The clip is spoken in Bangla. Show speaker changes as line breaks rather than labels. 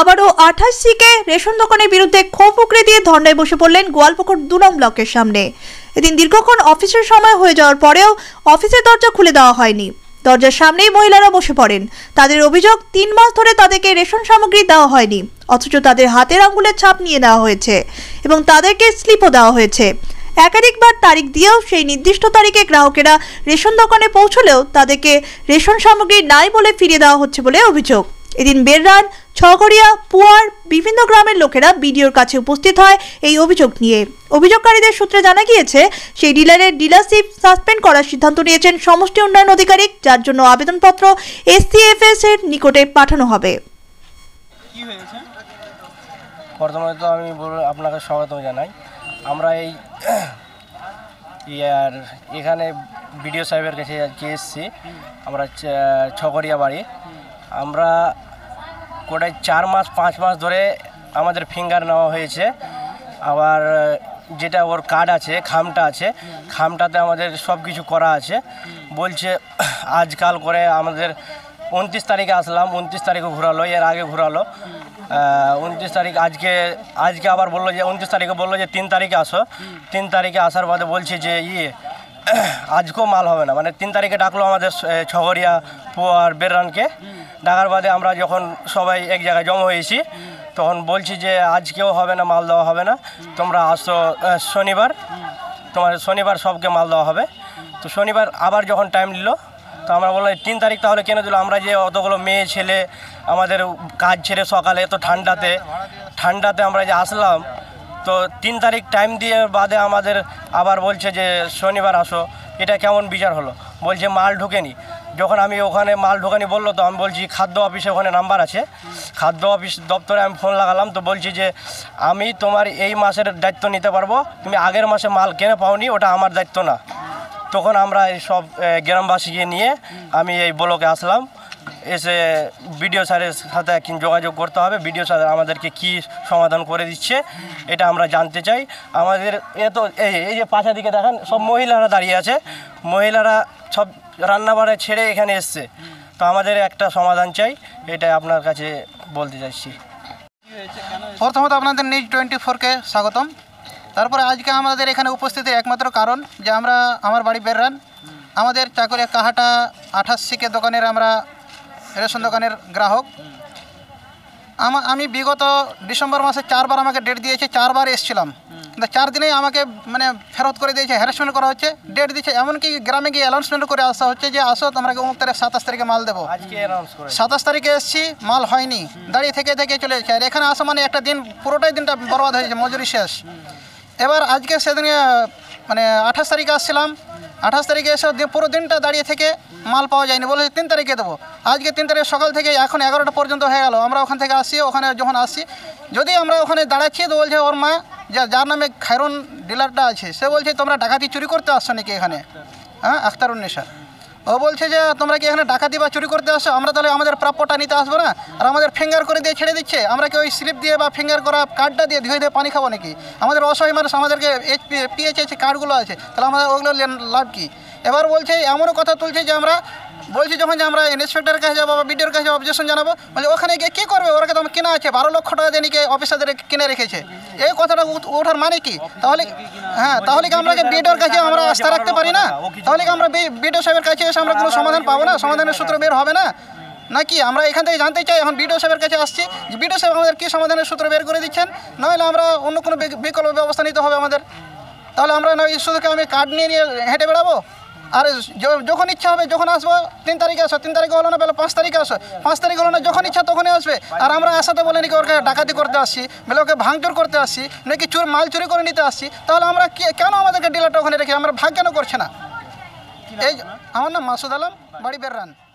আবারও আঠাশ রেশন দোকানের বিরুদ্ধে ক্ষোভ উকড়ে দিয়ে ধর্নায় বসে পড়লেন গোয়ালপুকুর দু নং ব্লকের সামনে এদিন দীর্ঘক্ষণ অফিসের সময় হয়ে যাওয়ার পরেও অফিসের দরজা খুলে দেওয়া হয়নি দরজার সামনেই মহিলারা বসে পড়েন তাদের অভিযোগ তিন মাস ধরে তাদেরকে রেশন সামগ্রী দেওয়া হয়নি অথচ তাদের হাতের আঙ্গুলের ছাপ নিয়ে নেওয়া হয়েছে এবং তাদেরকে স্লিপও দেওয়া হয়েছে একাধিকবার তারিখ দিয়েও সেই নির্দিষ্ট তারিখে গ্রাহকেরা রেশন দোকানে পৌঁছলেও তাদেরকে রেশন সামগ্রী নাই বলে ফিরিয়ে দেওয়া হচ্ছে বলে অভিযোগ এদিন বেররান ছগড়িয়া পুয়ার বিভিন্ন গ্রামের লোকেরা বিডিওর কাছে উপস্থিত হয় এই অভিযোগ নিয়ে অভিযোগকারীদের সূত্রে জানা গিয়েছে সেই ডিলারের ডিলারশিপ সাসপেন্ড করার সিদ্ধান্ত নিয়েছেন সমষ্টি উন্নয়ন আধিকারিক যার জন্য আবেদনপত্র এস এসসিএফএস এর নিকটে পাঠানো হবে
প্রথমত তো আমি আপনাকে স্বাগত জানাই আমরা এই ইয়ার এখানে বিডিও সাহেবের কাছে যে এসছি আমরা ছগড়িয়া বাড়ি আমরা কোটায় চার মাস পাঁচ মাস ধরে আমাদের ফিঙ্গার নেওয়া হয়েছে আবার যেটা ওর কার্ড আছে খামটা আছে খামটাতে আমাদের সব কিছু করা আছে বলছে আজকাল করে আমাদের উনত্রিশ তারিখে আসলাম উনত্রিশ তারিখে ঘুরালো এর আগে ঘুরালো উনত্রিশ তারিখ আজকে আজকে আবার বললো যে উনত্রিশ তারিখে বললো যে তিন তারিখে আসো তিন তারিখে আসার বাদে বলছে যে ইয়ে আজকেও মাল হবে না মানে তিন তারিখে ডাকলো আমাদের ছগরিয়া পোয়ার বেরানকে ডাকার বাদে আমরা যখন সবাই এক জায়গায় জমা হয়েছি তখন বলছি যে আজকেও হবে না মাল দেওয়া হবে না তোমরা আসো শনিবার তোমার শনিবার সবকে মাল দেওয়া হবে তো শনিবার আবার যখন টাইম নিল তো আমরা বললাম তিন তারিখ তাহলে কেন দিল আমরা যে অতগুলো মেয়ে ছেলে আমাদের কাজ ছেড়ে সকালে তো ঠান্ডাতে ঠান্ডাতে আমরা যে আসলাম তো তিন তারিখ টাইম দিয়ে বাদে আমাদের আবার বলছে যে শনিবার আসো এটা কেমন বিচার হলো বলছে মাল ঢুকেনি যখন আমি ওখানে মাল ঢোকানি বললো তো আমি বলছি খাদ্য অফিসে ওখানে নাম্বার আছে খাদ্য অফিস দপ্তরে আমি ফোন লাগালাম তো বলছি যে আমি তোমার এই মাসের দায়িত্ব নিতে পারবো তুমি আগের মাসে মাল কেনে পাওনি ওটা আমার দায়িত্ব না তখন আমরা এই সব গ্রামবাসীকে নিয়ে আমি এই ব্লকে আসলাম এসে বিডিও স্যারের সাথে যোগাযোগ করতে হবে বিডিও স্যার আমাদেরকে কি সমাধান করে দিচ্ছে এটা আমরা জানতে চাই আমাদের এ তো এই যে পাশা দিকে দেখেন সব মহিলারা দাঁড়িয়ে আছে মহিলারা সব রান্নাবাড়া ছেড়ে এখানে এসছে তো আমাদের একটা সমাধান চাই এটা আপনার কাছে বলতে চাইছি প্রথমত আপনাদের নিউজ টোয়েন্টি ফোরকে স্বাগতম
তারপরে আজকে আমাদের এখানে উপস্থিতির একমাত্র কারণ যে আমরা আমার বাড়ি বেররান আমাদের চাকুরিয়া কাহাটা আঠাশ সিকে দোকানের আমরা রেশন দোকানের গ্রাহক আমি বিগত ডিসেম্বর মাসে চারবার আমাকে ডেট দিয়েছে চারবার এসছিলাম চার দিনেই আমাকে মানে ফেরত করে দিয়েছে হ্যারাসমেন্ট করা হচ্ছে ডেট দিচ্ছে এমনকি গ্রামে গিয়ে অ্যানাউন্সমেন্ট করে আসা হচ্ছে যে আসো তোমরা অমুক তারিখ সাতাশ তারিখে মাল দেবো সাতাশ তারিখে এসছি মাল হয়নি দাঁড়িয়ে থেকে থেকে চলে যাচ্ছে আর এখানে আসা মানে একটা দিন পুরোটাই দিনটা বরবাদ হয়েছে মজুরি শেষ এবার আজকে সেদিনে মানে আঠাশ তারিখে আসছিলাম আঠাশ তারিখে এসে পুরো দিনটা দাঁড়িয়ে থেকে মাল পাওয়া যায়নি বলেছে তিন তারিখে দেবো আজকে তিন তারিখ সকাল থেকে এখন এগারোটা পর্যন্ত হয়ে গেল আমরা ওখান থেকে আসি ওখানে যখন আসি যদি আমরা ওখানে দাঁড়াচ্ছি তো বলছে ওর মা যে যার নামে খায়রন ডিলারটা আছে সে বলছে তোমরা ডাকাতি চুরি করতে আসছো নাকি এখানে হ্যাঁ আখতারুন্নেশা ও বলছে যে তোমরা কি এখানে ডাকাতি বা চুরি করতে আসো আমরা তাহলে আমাদের প্রাপ্যটা নিতে আসবো না আর আমাদের ফিঙ্গার করে দিয়ে ছেড়ে দিচ্ছে আমরা কি ওই স্লিপ দিয়ে বা ফিঙ্গার করা কার্ডটা দিয়ে ধুয়ে ধুয়ে পানি খাবো নাকি আমাদের অসহায় মানুষ আমাদেরকে এইচ পিএইচএইচ কার্ডগুলো আছে তাহলে আমাদের ওগুলো লাভ কী এবার বলছে এমনও কথা তুলছে যে আমরা বলছি যখন যে আমরা ইন্সপেক্টরের কাছে যাবো বা বিডিওর কাছে অবজেকশন জানাবো বলছি ওখানে গিয়ে কী করবে ওরা তো কেনা আছে বারো লক্ষ টাকা দিয়ে নাকি অফিসারদের কিনে রেখেছে এই কথাটা ওঠার মানে কি তাহলে হ্যাঁ তাহলে কি আমরা বিডিওর কাছে আমরা আস্থা রাখতে পারি না তাহলে কি আমরা বিডিও সাহেবের কাছে এসে আমরা কোনো সমাধান পাবো না সমাধানের সূত্র বের হবে না নাকি আমরা এখান থেকে জানতে চাই এখন বিডিও সাহেবের কাছে আসছি বিডিও সাহেব আমাদের কী সমাধানের সূত্র বের করে দিচ্ছেন নইলে আমরা অন্য কোনো বিকল্প ব্যবস্থা নিতে হবে আমাদের তাহলে আমরা না শুধু আমি কার্ড নিয়ে নিয়ে হেঁটে বেড়াবো আর যখন ইচ্ছা হবে যখন আসবো তিন তারিখে আসো তিন তারিখে হলো না বেলা পাঁচ তারিখে আসো পাঁচ তারিখ হলো না যখন ইচ্ছা তখনই আসবে আর আমরা আসাতে বলে নাকি ওকে ডাকাতি করতে আসছি বেলা ওকে ভাঙচুর করতে আসছি নাকি চুর মাল চুরি করে নিতে আসছি তাহলে আমরা কেন আমাদেরকে ডিলারটা ওখানে রেখে আমরা ভাগ কেন করছে না এই আমার নাম মাসুদ আলম বাড়ি বেররান